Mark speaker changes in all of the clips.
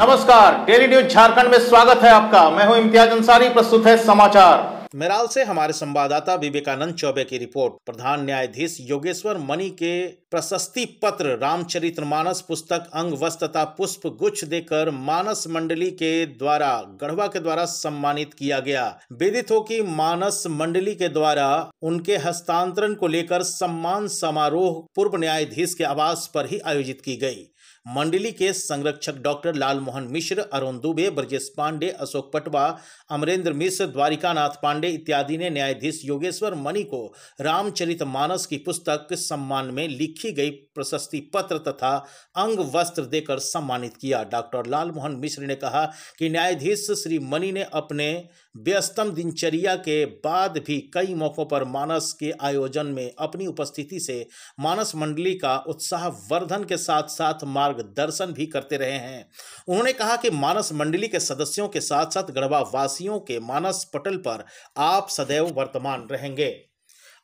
Speaker 1: नमस्कार daily news Jharkhand में स्वागत है आपका मैं हूं इम्तियाज अंसारी प्रस्तुत है समाचार मेराल से हमारे संवाददाता विवेकानंद चौबे की रिपोर्ट प्रधान न्यायाधीश योगेश्वर मणि के प्रशस्ति पत्र रामचरितमानस पुस्तक अंग वस्त्र तथा पुष्प गुच्छ देकर मानस मंडली के द्वारा गढ़वा के द्वारा सम्मानित किया गया विदित हो की मानस मंडली के द्वारा उनके हस्तांतरण को लेकर सम्मान समारोह पूर्व न्यायाधीश के आवास पर ही आयोजित की गई मंडली के संरक्षक डॉक्टर लालमोहन मिश्र अरुण दुबे ब्रजेश पांडे अशोक पटवा अमरेंद्र मिश्र द्वारिकानाथ पांडे इत्यादि ने न्यायाधीश योगेश्वर मणि को रामचरित मानस की पुस्तक सम्मान में लिखी गई प्रशस्ति पत्र तथा अंग वस्त्र देकर सम्मानित किया डॉक्टर लालमोहन मिश्र ने कहा कि न्यायाधीश श्री मणि ने अपने व्यस्तम दिनचर्या के बाद भी कई मौक़ों पर मानस के आयोजन में अपनी उपस्थिति से मानस मंडली का उत्साह वर्धन के साथ साथ मार्गदर्शन भी करते रहे हैं उन्होंने कहा कि मानस मंडली के सदस्यों के साथ साथ गढ़वा वासियों के मानस पटल पर आप सदैव वर्तमान रहेंगे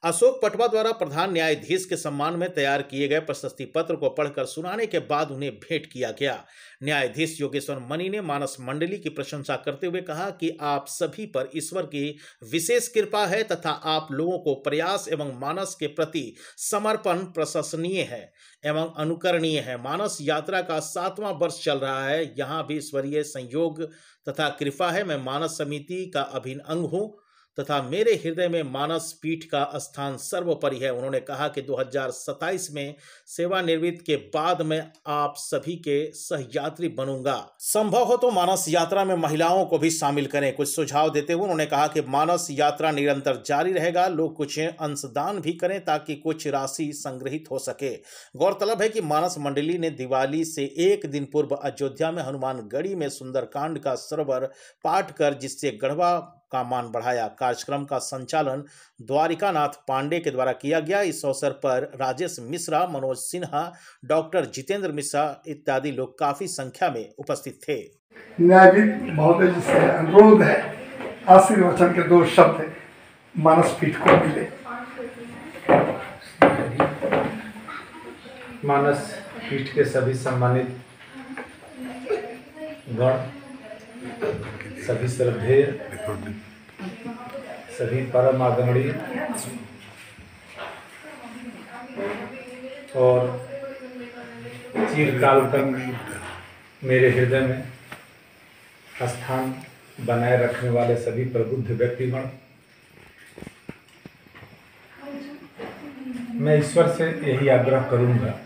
Speaker 1: अशोक पटवा द्वारा प्रधान न्यायाधीश के सम्मान में तैयार किए गए प्रशस्ति पत्र को पढ़कर सुनाने के बाद उन्हें भेंट किया गया न्यायाधीश योगेश्वर मणि ने मानस मंडली की प्रशंसा करते हुए कहा कि आप सभी पर ईश्वर की विशेष कृपा है तथा आप लोगों को प्रयास एवं मानस के प्रति समर्पण प्रशंसनीय है एवं अनुकरणीय है मानस यात्रा का सातवां वर्ष चल रहा है यहाँ भी ईश्वरीय संयोग तथा कृपा है मैं मानस समिति का अभिन्न अंग हूँ तथा मेरे हृदय में मानस पीठ का स्थान सर्वोपरि है उन्होंने कहा कि 2027 में सेवानिवृत्त के बाद मैं आप सभी के सहयात्री बनूंगा संभव हो तो मानस यात्रा में महिलाओं को भी शामिल करें कुछ सुझाव देते हुए उन्होंने कहा कि मानस यात्रा निरंतर जारी रहेगा लोग कुछ अंशदान भी करें ताकि कुछ राशि संग्रहित हो सके गौरतलब है कि मानस मंडली ने दिवाली से एक दिन पूर्व अयोध्या में हनुमानगढ़ी में सुंदरकांड का सरोवर पाठ कर जिससे गढ़वा का मान बढ़ाया कार्यक्रम का संचालन द्वारिकानाथ पांडे के द्वारा किया गया इस अवसर पर राजेश मिश्रा मनोज सिन्हा डॉक्टर जितेंद्र मिश्रा इत्यादि लोग काफी संख्या में उपस्थित थे अनुरोध है आशीर्वचन के दो शब्द मानस पीठ को मिले मानस पीठ के सभी सम्मानित गण सभी श्रद्धे सभी परम आगमणी और चीरकाल तक मेरे हृदय में स्थान बनाए रखने वाले सभी प्रबुद्ध व्यक्तिगण मैं ईश्वर से यही आग्रह करूंगा